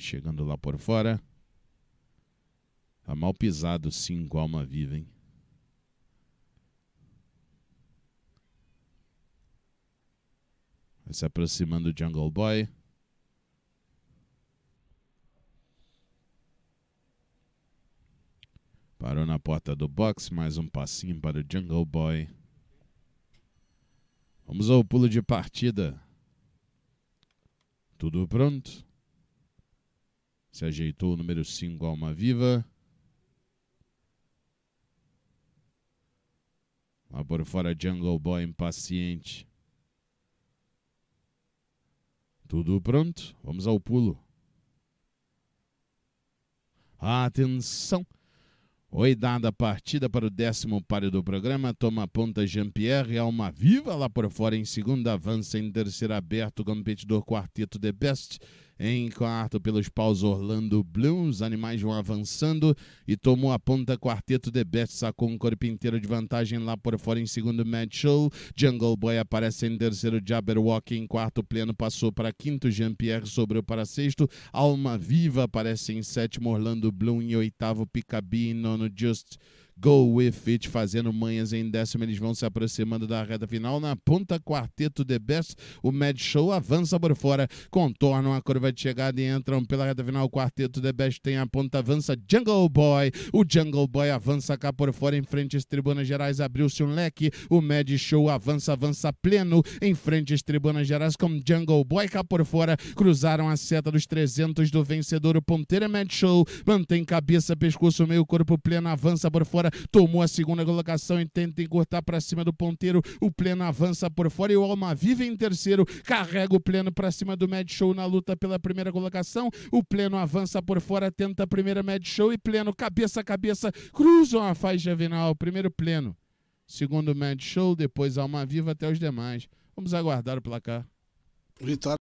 Chegando lá por fora. A tá mal pisado, a alma viva, hein? Vai se aproximando do Jungle Boy. Parou na porta do box, mais um passinho para o Jungle Boy. Vamos ao pulo de partida. Tudo pronto? Se ajeitou o número 5, Alma Viva. Lá por fora, Jungle Boy impaciente. Tudo pronto? Vamos ao pulo. Atenção! Oidada a partida para o décimo páreo do programa. Toma a ponta Jean-Pierre. Alma viva lá por fora em segunda. Avança em terceira aberto. Competidor quarteto The Best. Em quarto, pelos paus Orlando Bloom, os animais vão avançando e tomou a ponta quarteto de Best, sacou um corpo inteiro de vantagem lá por fora em segundo Mitchell Show. Jungle Boy aparece em terceiro, Jabberwock em quarto, pleno passou para quinto, Jean-Pierre sobrou para sexto, Alma Viva aparece em sétimo, Orlando Bloom em oitavo, Picabi em nono, Just. Go With It fazendo manhas em décimo. Eles vão se aproximando da reta final. Na ponta, quarteto The Best. O Mad Show avança por fora, contornam a curva de chegada e entram pela reta final. Quarteto The Best tem a ponta, avança Jungle Boy. O Jungle Boy avança cá por fora, em frente às Tribunas Gerais. Abriu-se um leque. O Mad Show avança, avança pleno, em frente às Tribunas Gerais com Jungle Boy cá por fora. Cruzaram a seta dos 300 do vencedor. O ponteiro é Mad Show mantém cabeça, pescoço, meio corpo pleno, avança por fora fora, tomou a segunda colocação e tenta encurtar para cima do ponteiro. O pleno avança por fora e o Alma Viva em terceiro, carrega o pleno para cima do Mad Show na luta pela primeira colocação. O pleno avança por fora, tenta a primeira Mad Show e pleno, cabeça a cabeça, cruzam a faixa final. Primeiro pleno, segundo Mad Show, depois Alma Viva até os demais. Vamos aguardar o placar. Vitória.